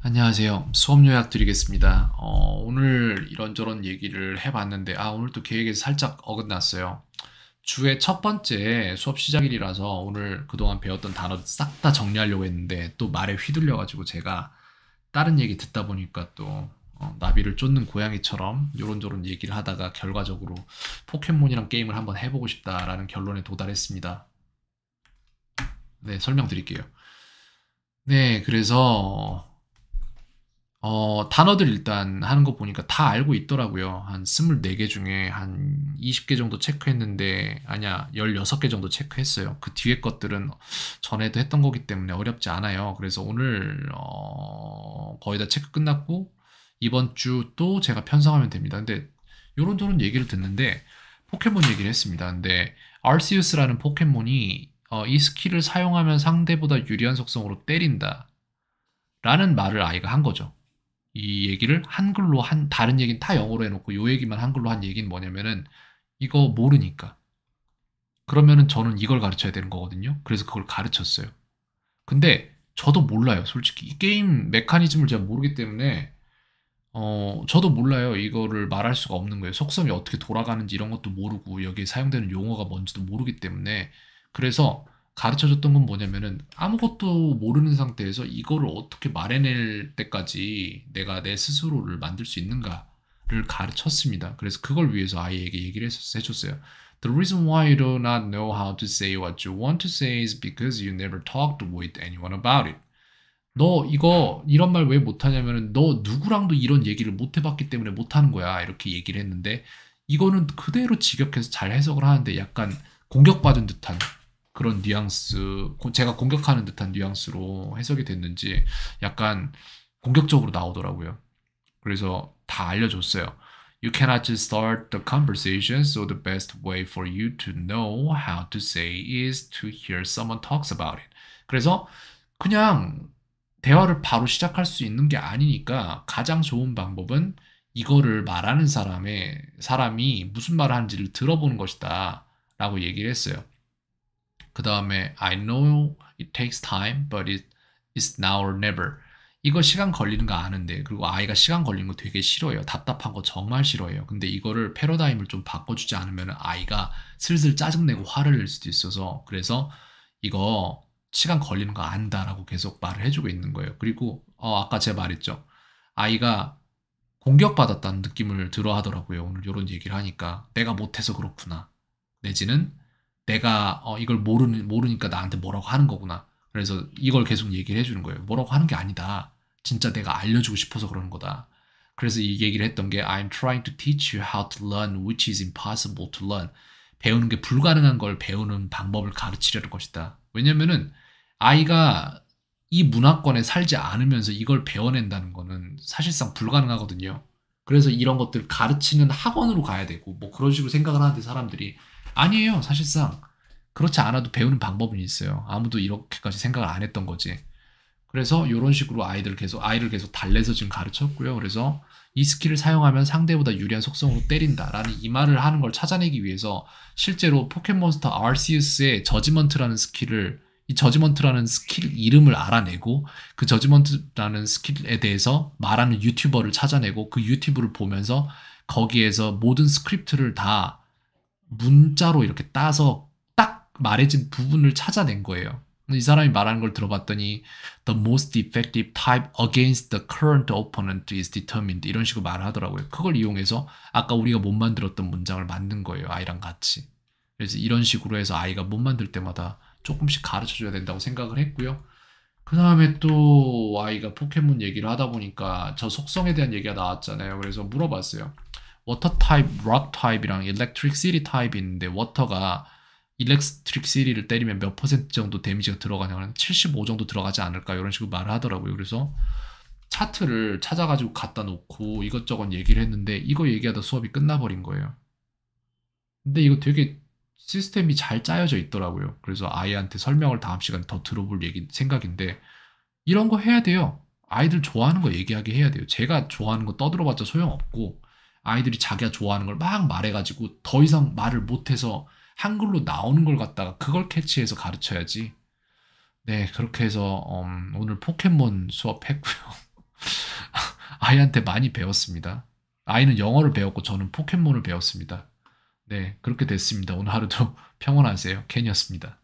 안녕하세요. 수업 요약 드리겠습니다. 어, 오늘 이런저런 얘기를 해봤는데, 아, 오늘 또 계획에 살짝 어긋났어요. 주의 첫 번째 수업 시작일이라서 오늘 그동안 배웠던 단어 싹 다 정리하려고 했는데, 또 말에 휘둘려가지고 제가 다른 얘기 듣다 보니까 또 어, 나비를 쫓는 고양이처럼 요런저런 얘기를 하다가 결과적으로 포켓몬이랑 게임을 한번 해보고 싶다라는 결론에 도달했습니다. 네, 설명드릴게요. 네, 그래서 어, 단어들 일단 하는 거 보니까 다 알고 있더라고요. 한 24개 중에 한 20개 정도 체크했는데, 아니야, 16개 정도 체크했어요. 그 뒤에 것들은 전에도 했던 거기 때문에 어렵지 않아요. 그래서 오늘, 어, 거의 다 체크 끝났고, 이번 주 또 제가 편성하면 됩니다. 근데, 요런저런 얘기를 듣는데, 포켓몬 얘기를 했습니다. 근데, 알시우스라는 포켓몬이 어, 이 스킬을 사용하면 상대보다 유리한 속성으로 때린다. 라는 말을 아이가 한 거죠. 이 얘기를 한글로 한 다른 얘기는 다 영어로 해놓고 요 얘기만 한글로 한 얘기는 뭐냐면은 이거 모르니까 그러면은 저는 이걸 가르쳐야 되는 거거든요 그래서 그걸 가르쳤어요 근데 저도 몰라요 솔직히 이 게임 메커니즘을 제가 모르기 때문에 어 저도 몰라요 이거를 말할 수가 없는 거예요 속성이 어떻게 돌아가는지 이런 것도 모르고 여기에 사용되는 용어가 뭔지도 모르기 때문에 그래서 가르쳐줬던 건 뭐냐면은 아무것도 모르는 상태에서 이거를 어떻게 말해낼 때까지 내가 내 스스로를 만들 수 있는가를 가르쳤습니다. 그래서 그걸 위해서 아이에게 얘기를 했었, 해줬어요. The reason why you do not know how to say what you want to say is because you never talked with anyone about it. 너 이거 이런 말 왜 못하냐면은 너 누구랑도 이런 얘기를 못 해봤기 때문에 못하는 거야 이렇게 얘기를 했는데 이거는 그대로 직역해서 잘 해석을 하는데 약간 공격받은 듯한 그런 뉘앙스, 제가 공격하는 듯한 뉘앙스로 해석이 됐는지 약간 공격적으로 나오더라고요. 그래서 다 알려줬어요. You cannot just start the conversation, so the best way for you to know how to say is to hear someone talks about it. 그래서 그냥 대화를 바로 시작할 수 있는 게 아니니까 가장 좋은 방법은 이거를 말하는 사람의 사람이 무슨 말을 하는지를 들어보는 것이다 라고 얘기를 했어요. 그 다음에 I know it takes time, but it is now or never. 이거 시간 걸리는 거 아는데 그리고 아이가 시간 걸리는 거 되게 싫어요. 답답한 거 정말 싫어요 근데 이거를 패러다임을 좀 바꿔주지 않으면 아이가 슬슬 짜증내고 화를 낼 수도 있어서 그래서 이거 시간 걸리는 거 안다라고 계속 말을 해주고 있는 거예요. 그리고 어, 아까 제가 말했죠. 아이가 공격받았다는 느낌을 들어 하더라고요. 오늘 이런 얘기를 하니까 내가 못해서 그렇구나. 내지는 내가 어, 이걸 모르는 모르니까 나한테 뭐라고 하는 거구나. 그래서 이걸 계속 얘기를 해주는 거예요. 뭐라고 하는 게 아니다. 진짜 내가 알려주고 싶어서 그러는 거다. 그래서 이 얘기를 했던 게 I'm trying to teach you how to learn which is impossible to learn. 배우는 게 불가능한 걸 배우는 방법을 가르치려는 것이다. 왜냐면은 아이가 이 문화권에 살지 않으면서 이걸 배워낸다는 거는 사실상 불가능하거든요. 그래서 이런 것들 가르치는 학원으로 가야 되고 뭐 그런 식으로 생각을 하는데 사람들이 아니에요. 사실상 그렇지 않아도 배우는 방법은 있어요. 아무도 이렇게까지 생각을 안 했던 거지. 그래서 이런 식으로 아이들 계속 아이를 계속 달래서 지금 가르쳤고요. 그래서 이 스킬을 사용하면 상대보다 유리한 속성으로 때린다라는 이 말을 하는 걸 찾아내기 위해서 실제로 포켓몬스터 RCS의 저지먼트라는 스킬을 이 저지먼트라는 스킬 이름을 알아내고 그 저지먼트라는 스킬에 대해서 말하는 유튜버를 찾아내고 그 유튜브를 보면서 거기에서 모든 스크립트를 다 문자로 이렇게 따서 딱 말해진 부분을 찾아낸 거예요. 이 사람이 말하는 걸 들어봤더니 the most effective type against the current opponent is determined 이런 식으로 말하더라고요. 그걸 이용해서 아까 우리가 못 만들었던 문장을 만든 거예요. 아이랑 같이. 그래서 이런 식으로 해서 아이가 못 만들 때마다 조금씩 가르쳐 줘야 된다고 생각을 했고요. 그 다음에 또 아이가 포켓몬 얘기를 하다 보니까 저 속성에 대한 얘기가 나왔잖아요. 그래서 물어봤어요. 워터 타입, 락 타입이랑 일렉트릭 시리 타입이 있는데 워터가 일렉트릭 시리를 때리면 몇 퍼센트 정도 데미지가 들어가냐고 75 정도 들어가지 않을까 이런 식으로 말을 하더라고요. 그래서 차트를 찾아가지고 갖다 놓고 이것저것 얘기를 했는데 이거 얘기하다 수업이 끝나버린 거예요. 근데 이거 되게 시스템이 잘 짜여져 있더라고요. 그래서 아이한테 설명을 다음 시간에 더 들어볼 얘기 생각인데 이런 거 해야 돼요. 아이들 좋아하는 거 얘기하게 해야 돼요. 제가 좋아하는 거 떠들어봤자 소용없고 아이들이 자기가 좋아하는 걸 막 말해가지고 더 이상 말을 못해서 한글로 나오는 걸 갖다가 그걸 캐치해서 가르쳐야지. 네, 그렇게 해서 음, 오늘 포켓몬 수업했고요. 아이한테 많이 배웠습니다. 아이는 영어를 배웠고 저는 포켓몬을 배웠습니다. 네, 그렇게 됐습니다. 오늘 하루도 평온하세요. 켄이었습니다.